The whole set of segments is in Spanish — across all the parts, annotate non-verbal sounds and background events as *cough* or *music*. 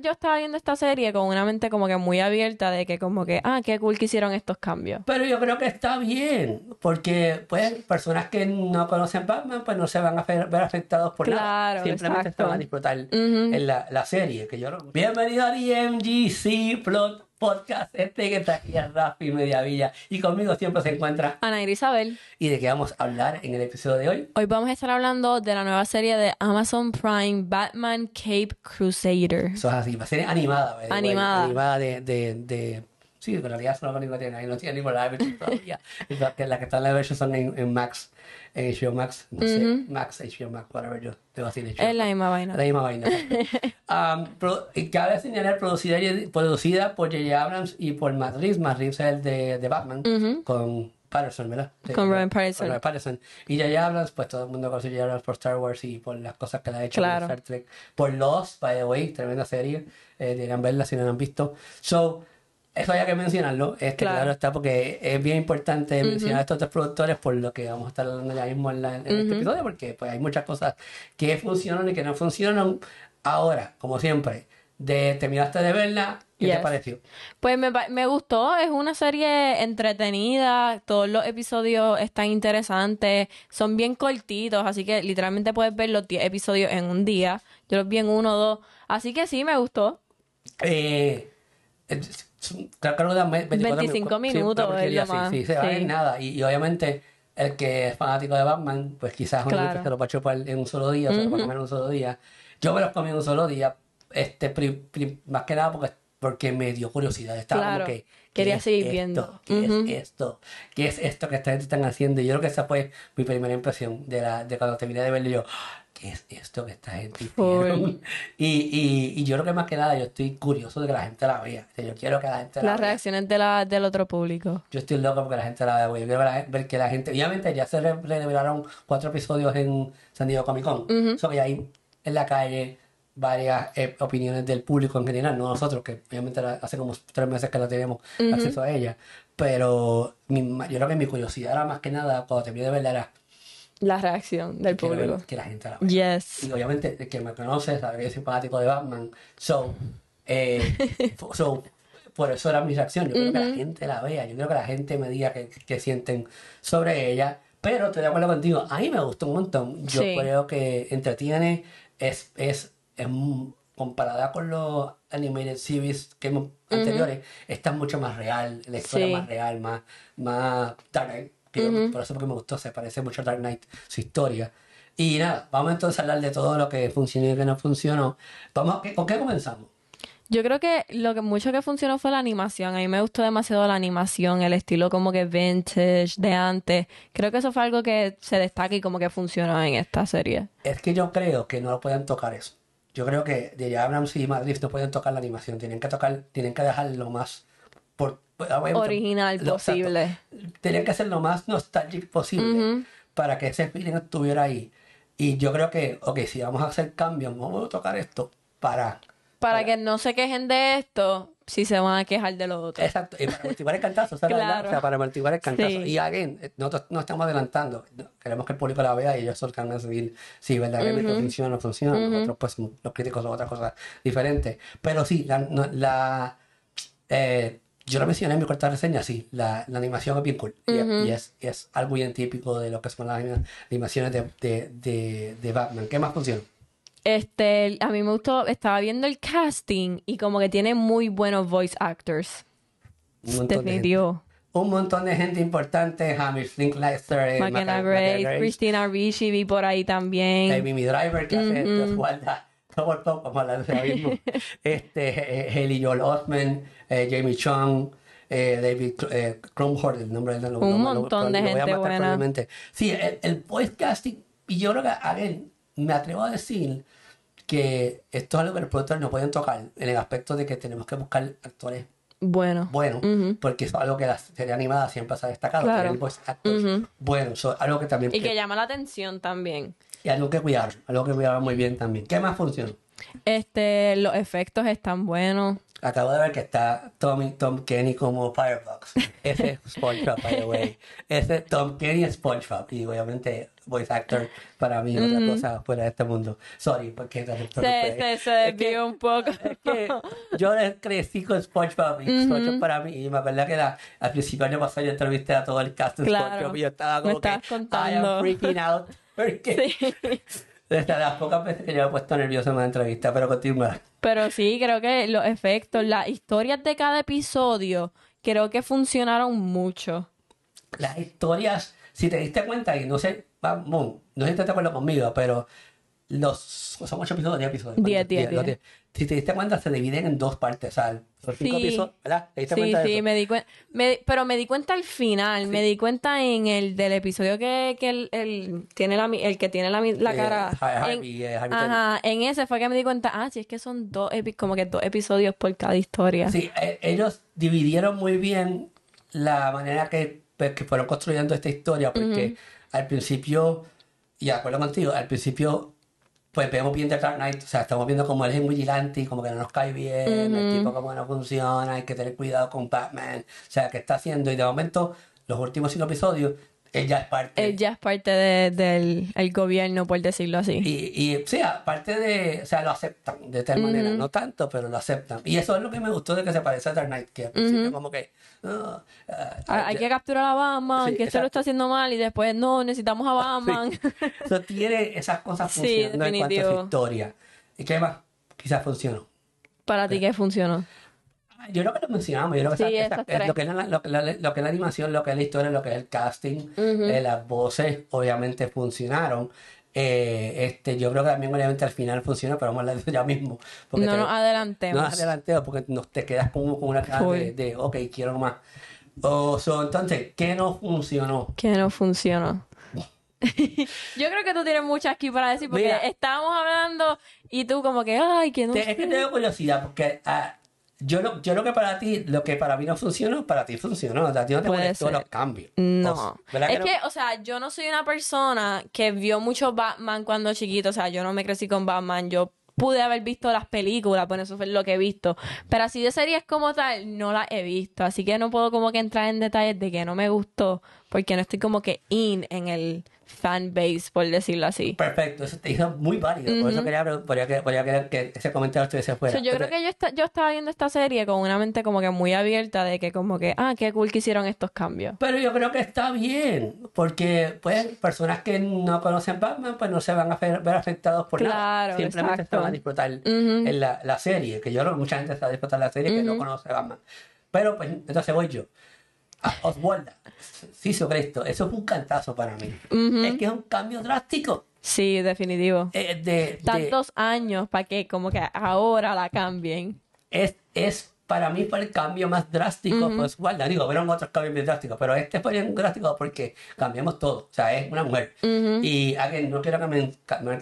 yo estaba viendo esta serie con una mente como que muy abierta de que como que, ah, qué cool que hicieron estos cambios. Pero yo creo que está bien, porque pues personas que no conocen Batman pues no se van a ver afectados por claro, nada. Simplemente se van a disfrutar en la, la, serie, que yo Bienvenido a DMGC Plot podcast este está aquí a Rafi Mediavilla. Y conmigo siempre se encuentra Ana Isabel. ¿Y de qué vamos a hablar en el episodio de hoy? Hoy vamos a estar hablando de la nueva serie de Amazon Prime, Batman Cape Crusader. Eso es así, una serie animada. Animada. Animada de, de Sí, en realidad es una película que tiene ahí, no tiene ni la la, que, la que están en la versión en, en Max, en HBO Max, no sé, Max, HBO Max, whatever, yo te voy a decir Es la misma vaina. La misma vaina. *laughs* um, pero, y cabe señalar producida, producida por J.J. Abrams y por Matt Reeves. Matt Reeves es el de, de Batman, con Patterson, ¿verdad? con Robin Patterson. Robin Patterson. Y J.J. Abrams, pues todo el mundo conoce J.J. Abrams por Star Wars y por las cosas que le ha hecho claro. Star Trek. Por Lost, by the way, tremenda serie. Eh, deberían verla si no la han visto. So, eso había que mencionarlo, este, claro. está, porque es bien importante mencionar a estos tres productores por lo que vamos a estar hablando ya mismo en, este episodio, porque pues hay muchas cosas que funcionan y que no funcionan. Ahora, como siempre, de, de verla, ¿qué te pareció? Pues me, me, gustó, es una serie entretenida, todos los episodios están interesantes, son bien cortitos, así que literalmente puedes ver los episodios en un día, yo los vi en uno o dos, así que sí, me gustó. Eh, 25 minutos. Sí, nada. Y, obviamente, el que es fanático de Batman, pues quizás se lo va en un solo día, se lo va en un solo día. Yo me los comí en un solo día, este, más que nada porque, porque me dio curiosidad. Estaba como que Quería seguir viendo. ¿Qué es esto? ¿Qué es esto que esta gente están haciendo? Y yo creo que esa fue mi primera impresión de, la, de cuando terminé de verlo. Yo, ah, ¿qué es esto que esta gente hicieron? *laughs* Y, yo creo que más que nada yo estoy curioso de que la gente la vea. yo quiero que la gente la Las reacciones la, del otro público. Yo estoy loco porque la gente la vea. Yo quiero ver, que la gente... Obviamente ya se revelaron cuatro episodios en San Diego Comic Con. Soy ahí en la calle varias eh, opiniones del público en general, no nosotros, que obviamente hace como tres meses que la tenemos acceso a ella, pero yo creo que mi curiosidad era más que nada cuando terminé de verla era la reacción del público. que la gente la vea. Yes. Y obviamente el que me conoce sabe que soy simpático de Batman. So, eh, *laughs* so, por eso era mi reacción. Yo creo que la gente la vea. Yo creo que la gente me diga que, sienten sobre ella. Pero te de acuerdo contigo, a mí me gustó un montón. Yo creo que entretiene, es, es es comparada con los animated series que hemos, anteriores, está mucho más real, la historia más real, más, más Dark Knight, por eso porque me gustó, se parece mucho a Dark Knight, su historia. Y nada, vamos entonces a hablar de todo lo que funcionó y que no funcionó. Vamos, ¿Con qué comenzamos? Yo creo que lo que mucho que funcionó fue la animación. A mí me gustó demasiado la animación, el estilo como que vintage de antes. Creo que eso fue algo que se destaca y como que funcionó en esta serie. Es que yo creo que no lo pueden tocar eso yo creo que de Abrams y Madrid no pueden tocar la animación, tienen que tocar, tienen que lo más original posible. tienen que hacer lo más nostálgico posible para que ese feeling estuviera ahí. Y yo creo que, ok, si vamos a hacer cambios, vamos a tocar esto para para, que no se quejen de esto, si se van a quejar de los otros Exacto, y para amortiguar el cantazo, o sea, para amortiguar el Y alguien, nosotros no estamos adelantando, queremos que el público la vea y ellos solcan a seguir si verdaderamente uh -huh. funciona o no funciona. Nosotros, pues, los críticos son otras cosas diferentes. Pero sí, la, eh, yo lo mencioné en mi corta reseña, sí, la, la animación es bien cool. y, es, algo bien típico de lo que son las animaciones de Batman. ¿Qué más funciona? Este, a mí me gustó, estaba viendo el casting y como que tiene muy buenos voice actors. Un Definitivo. un montón de gente importante, Hamish Linklater eh, Grace, Christina Ricci, vi por ahí también. David Mimi Driver, que hace mm -hmm. de mismo. *laughs* este, eh, Haley Joel Osment, eh, Jamie Chung, David Cromhorn, el nombre de la Un montón de gente buena. Sí, el, voice casting y yo creo que, a ver, me atrevo a decir que esto es algo que los productores no pueden tocar en el aspecto de que tenemos que buscar actores bueno. bueno porque es algo que la serie animada siempre se ha destacado, pues, bueno, algo que también... Y que, llama la atención también. Y algo que cuidar, algo que cuidar muy bien también. ¿Qué más funciona? Este, los efectos están buenos. Acabo de ver que está Tom Kenny como Firefox. Ese es SpongeBob, by the way. Ese Tom Kenny es SpongeBob. Y obviamente, voice actor para mí, otra mm. cosa fuera de este mundo. Sorry, porque Sí, sí, se desvió un poco. Es que yo crecí con SpongeBob y SpongeBob para mí. Y la verdad que la, al principio del año pasado yo entrevisté a todo el cast de SpongeBob y yo estaba como que, I am freaking out. *laughs* Porque sí de las pocas veces que yo me he puesto nervioso en una entrevista, pero continúa. Pero sí, creo que los efectos, las historias de cada episodio, creo que funcionaron mucho. Las historias, si te diste cuenta, y no sé, vamos, no sé si te acuerdas conmigo, pero los son 8 ocho episodios, diez episodios. 10, Si te diste cuenta, se dividen en dos partes. O sea, los episodios, ¿verdad? ¿Te diste sí, cuenta de sí, me di cuenta. Pero me di cuenta al final, me di cuenta en el del episodio que, el, tiene la, el que tiene la, eh, cara. en, eh, ajá, en ese fue que me di cuenta, ah, sí, es que son dos como que dos episodios por cada historia. Sí, eh, ellos dividieron muy bien la manera que, pues, fueron construyendo esta historia, porque al principio, y de acuerdo contigo, al principio pues vemos bien The Dark Knight, o sea, estamos viendo como él es muy vigilante y como que no nos cae bien, el tipo como no funciona, hay que tener cuidado con Batman, o sea, ¿qué está haciendo? Y de momento, los últimos cinco episodios, ella es parte. es parte del gobierno, por decirlo así. Y, y sí, aparte de. O sea, lo aceptan de tal manera. No tanto, pero lo aceptan. Y eso es lo que me gustó de que se parece a Dark Knight. Que como que. Ah, ah, hay que capturar a Batman, que esto lo está haciendo mal. Y después, no, necesitamos a Batman. *laughs* Eso tiene esas cosas funcionando en cuanto a su historia. ¿Y qué más? Quizás funcionó. ¿Para ti qué funcionó? Yo creo que lo mencionamos, yo creo que, eh, lo, que es la, lo, que animación, lo que es la historia, lo que es el casting, eh, las voces obviamente funcionaron. Eh, este, yo creo que también obviamente al final funciona, pero vamos a hablar de eso ya mismo. Porque no nos adelantemos. No nos adelantemos porque nos, te quedas como con una cara de, ok, quiero más. Oh, entonces, ¿qué no funcionó? ¿Qué no funcionó? *laughs* yo creo que tú tienes muchas aquí para decir porque estábamos hablando y tú como que, ay, que no... es que tengo curiosidad porque ah, yo lo, yo lo que para ti, lo que para mí no funcionó, para ti funcionó. O sea, a ti no te los cambios. No. es que, o sea, yo no soy una persona que vio mucho Batman cuando chiquito. O sea, yo no me crecí con Batman. Yo pude haber visto las películas, por pues eso fue lo que he visto. Pero así de series como tal, no la he visto. Así que no puedo como que entrar en detalles de que no me gustó, porque no estoy como que in en el fan base, por decirlo así. Perfecto, eso te hizo muy válido. Por eso quería, que ese comentario estuviese fuera. yo creo que yo, yo estaba viendo esta serie con una mente como que muy abierta de que como que, ah, qué cool que hicieron estos cambios. Pero yo creo que está bien, porque pues personas que no conocen Batman, pues no se van a ver, afectados por nada. Simplemente están a disfrutar en la, la, serie, que yo creo que mucha gente está disfrutando a disfrutar la serie que no conoce Batman. Pero pues entonces voy yo sí sobre esto eso es un cantazo para mí. Es que es un cambio drástico. Sí, definitivo. Eh, de, Tantos años para que como que ahora la cambien. Es, es para mí fue el cambio más drástico, pues guarda, digo, fueron otros cambios bien drásticos, pero este fue bien drástico porque cambiamos todo, o sea, es una mujer. Y no quiero que me,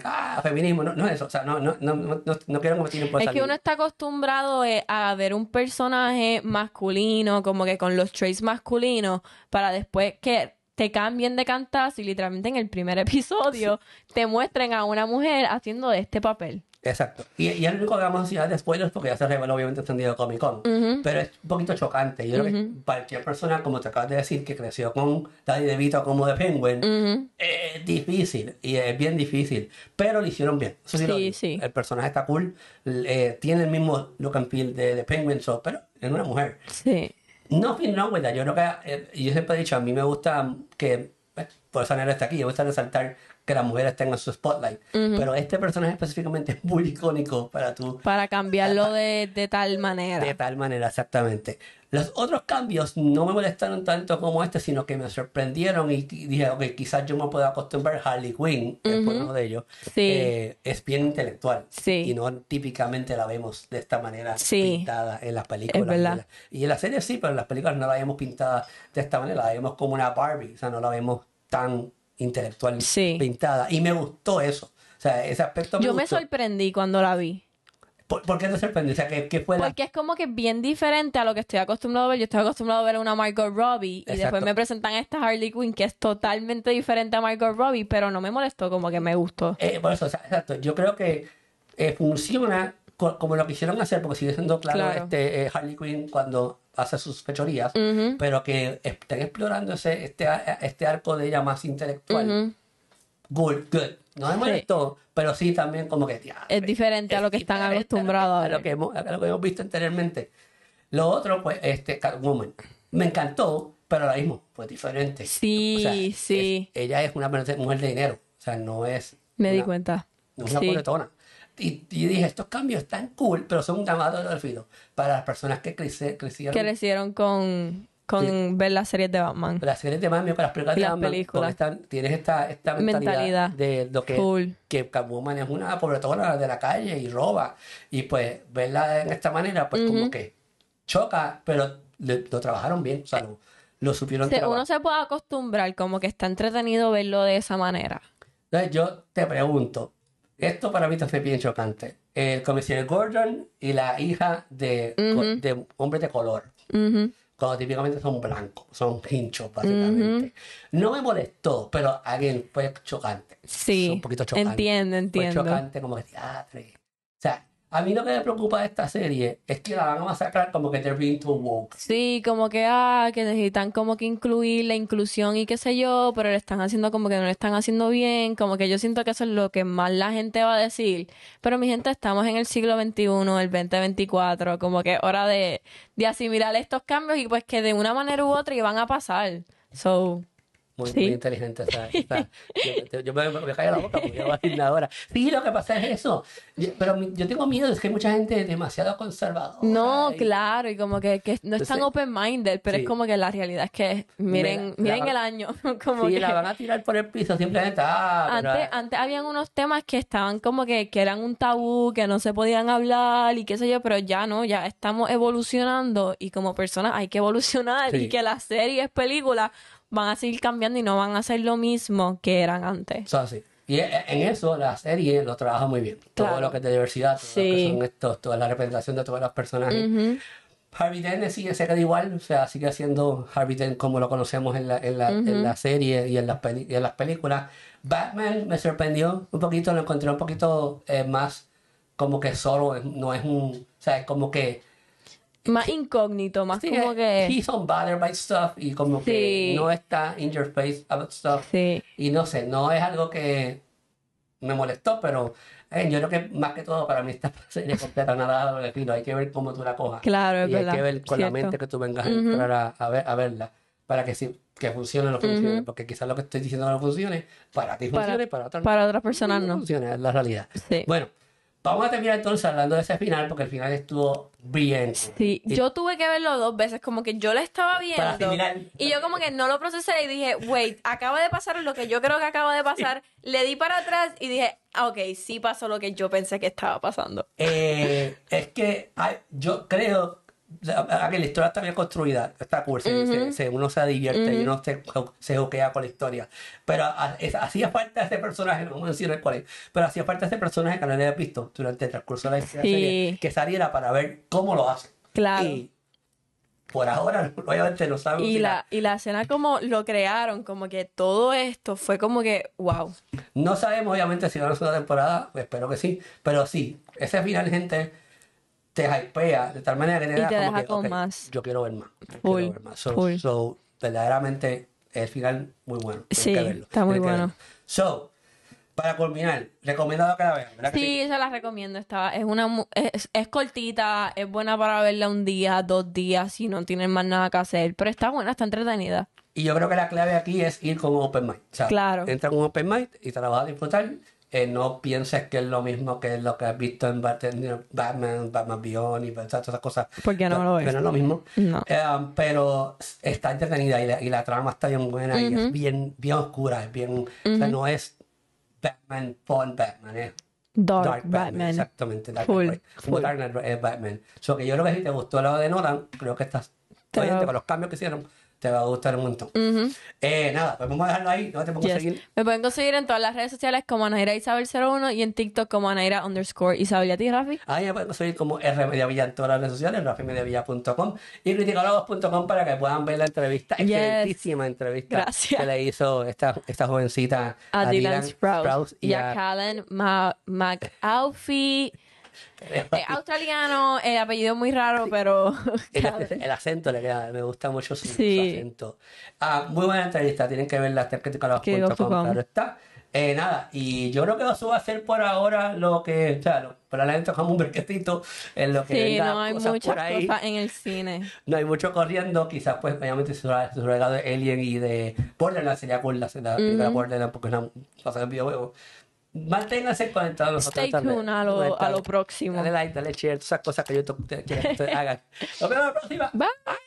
ah, feminismo, no, no, eso, o sea, no, no, no, no, no quiero que me Es que uno está acostumbrado eh, a ver un personaje masculino, como que con los traits masculinos, para después que te cambien de cantar, y literalmente en el primer episodio te muestren a una mujer haciendo este papel. Exacto. Y, y, es lo único que vamos a decir de ah, spoilers porque ya se reveló obviamente extendido Comic Con. Pero es un poquito chocante. Yo creo que cualquier persona, como te acabas de decir, que creció con Daddy DeVito como de Penguin, eh, es difícil. Y es bien difícil. Pero lo hicieron bien. sí, sí, El personaje está cool. Eh, tiene el mismo look and feel de, The Penguin, so, pero en una mujer. Sí. No, no, verdad. Yo creo que. Eh, yo siempre he dicho, a mí me gusta que. Pues, por eso no está aquí. Me gusta resaltar que las mujeres tengan su spotlight. Pero este personaje específicamente es muy icónico para tú. Para cambiarlo de, de, tal manera. De tal manera, exactamente. Los otros cambios no me molestaron tanto como este, sino que me sorprendieron y, dije, ok, quizás yo me pueda acostumbrar. Harley Quinn, que uno de ellos, sí. Eh, es bien intelectual. Sí. Y no típicamente la vemos de esta manera pintada en las películas. y en la serie sí, pero en las películas no la vemos pintada de esta manera. La vemos como una Barbie, o sea, no la vemos tan intelectual pintada. Y me gustó eso. O sea, ese aspecto me Yo me sorprendí cuando la vi. ¿Por, qué te sorprendí? O sea, ¿qué, fue Porque es como que bien diferente a lo que estoy acostumbrado a ver. Yo estoy acostumbrado a ver una Margot Robbie y después me presentan esta Harley Quinn que es totalmente diferente a Margot Robbie, pero no me molestó, como que me gustó. Eh, por eso, exacto. Yo creo que eh, funciona como lo quisieron hacer, porque sigue siendo claro, Este, eh, Harley Quinn cuando hace sus fechorías, pero que estén explorando ese, este, este arco de ella más intelectual. Good, good. No me molestó, pero sí también como que... es diferente a lo que están acostumbrados a, lo que hemos, lo que hemos visto anteriormente. Lo otro, pues, este, Catwoman. Me encantó, pero ahora mismo pues, diferente. Sí, sí. ella es una mujer de dinero. O sea, no es... Me di cuenta. No es una sí y, dije, estos cambios están cool, pero son un llamado de delfino para las personas que crecieron... crecieron. Crecieron con, con ver las series de Batman. Las series de Batman, las películas de Batman, películas. tienes esta, mentalidad, de lo que, cool. que Catwoman es una pobretona de la calle y roba. Y pues verla en esta manera, pues como que choca, pero lo trabajaron bien. O sea, lo, supieron Uno se puede acostumbrar, como que está entretenido verlo de esa manera. Entonces yo te pregunto, esto para mí fue bien chocante. El comisario Gordon y la hija de, de de color, cuando típicamente son blancos, son pinchos, básicamente. No me molestó, pero alguien fue chocante. Sí. un poquito chocante. Entiendo, entiendo. Fue chocante como que, teatro. O sea, a mí lo que me preocupa de esta serie es que la van a masacrar como que they're being too woke. Sí, como que, ah, que necesitan como que incluir la inclusión y qué sé yo, pero le están haciendo como que no le están haciendo bien, como que yo siento que eso es lo que más la gente va a decir. Pero mi gente, estamos en el siglo XXI, el 2024, como que hora de, de asimilar estos cambios y pues que de una manera u otra iban a pasar. So muy, inteligente. está. *laughs* Yo, me voy la boca porque voy Sí, lo que pasa es eso. pero yo tengo miedo, es que hay mucha gente demasiado conservadora. No, claro, y como que, no es tan open-minded, pero es como que la realidad es que miren, miren el año. *laughs* Como la van a tirar por el piso simplemente. Ah, antes, antes habían unos temas que estaban como que, eran un tabú, que no se podían hablar y qué sé yo, pero ya no, ya estamos evolucionando y como personas hay que evolucionar y que la serie es película van a seguir cambiando y no van a hacer lo mismo que eran antes. sí. Y e, e, en eso la serie lo trabaja muy bien. Todo lo que es de diversidad, todo sí. estos, toda la representación de todos los personajes. Harvey Dent sigue siendo igual, o sea, sigue siendo Harvey Dent como lo conocemos en la, en la, en la serie y en, las en las películas. Batman me sorprendió un poquito, lo encontré un poquito eh, más como que solo, no es un, o sea, como que más incógnito, más como eh, que. He's on bothered by stuff y como que no está in your face about stuff. Y no sé, no es algo que me molestó, pero eh, yo creo que más que todo para mí esta *laughs* serie completa nada de fino. Hay que ver cómo tú la cojas. Claro, es y Hay que ver con la mente que tú vengas a verla para que funcione lo que funcione, porque quizás lo que estoy diciendo no funcione, para ti funcione, para, para otras, para otras personas no, no. Funcione, es la realidad. Bueno, Vamos a terminar entonces hablando de ese final porque el final estuvo bien. Sí, yo tuve que verlo dos veces, como que yo le estaba viendo y yo como que no lo procesé y dije, wait, acaba de pasar lo que yo creo que acaba de pasar, le di para atrás y dije, ah, ok, sí pasó lo que yo pensé que estaba pasando. Eh, es que yo creo que la historia está bien construida, está cool, uno se divierte y uno se, se joquea con la historia. Pero hacía falta ese personaje, no vamos a decir es, pero hacía falta ese personaje que no le había visto durante el transcurso de la que saliera para ver cómo lo hace. Claro. Y, por ahora, *laughs* obviamente no sabemos. Y la, y la escena como lo crearon, como que todo esto fue como que, wow. No sabemos obviamente si va a ser una temporada, espero que sí, pero sí, ese final, gente, te hypea de tal manera que te, como que, Yo quiero ver más. quiero ver más. So, verdaderamente, el final muy bueno. Sí, está muy bueno. So, para culminar, recomendado que la vean, Sí, que la recomiendo. Está, es, una, es, cortita, es buena para verla un día, dos días, si no tienen más nada que hacer. Pero está buena, está entretenida. Y yo creo que la clave aquí es ir con un open mind. claro. Entra con un open mind y te la vas a disfrutar eh, no pienses que es lo mismo que lo que has visto en Batman, Batman Beyond y todas esas cosas. Porque no, no lo ves? Pero no es lo mismo. Eh, pero está entretenida y la, trama está bien buena y es bien, bien oscura. Es bien, no es Batman por Batman, es. Dark, Batman. Exactamente. Dark full, Dark es Batman. So que yo lo que si te gustó lo de Nolan, creo que estás oyente con los cambios que hicieron te va a gustar un montón. Eh, nada, pues vamos a dejarlo ahí. ¿Te Me pueden conseguir en todas las redes sociales como Anaira Isabel01 y en TikTok como Anaira underscore Isabel. ¿Y a ti, Rafi? Ahí pues, me pueden conseguir como R Villa en todas las redes sociales, rafimediavilla.com y criticologos.com para que puedan ver la entrevista, yes. excelentísima entrevista que le hizo esta, esta jovencita a, Dylan, Sprouse, y, a, Callan eh, este, *laughs* australiano, el eh, apellido es muy raro, pero. *laughs* *laughs* El, acento le queda, me gusta mucho su, acento. Ah, muy buena entrevista, tienen que verla, tepcriticalados.com, claro está. Eh, nada, y yo creo que eso va a ser por ahora lo que, o sea, lo, probablemente como un brequetito en lo que sí, no hay muchas por ahí. en el cine. No hay mucho corriendo, quizás pues obviamente su, su regalo de Alien y de la sería cool la, la mm porque es una pasada Manténgase conectados nosotros. Stay tuned a lo, próximo. Dale like, dale share, todas esas cosas que yo te, que *laughs* hagan. Nos vemos la próxima. Bye.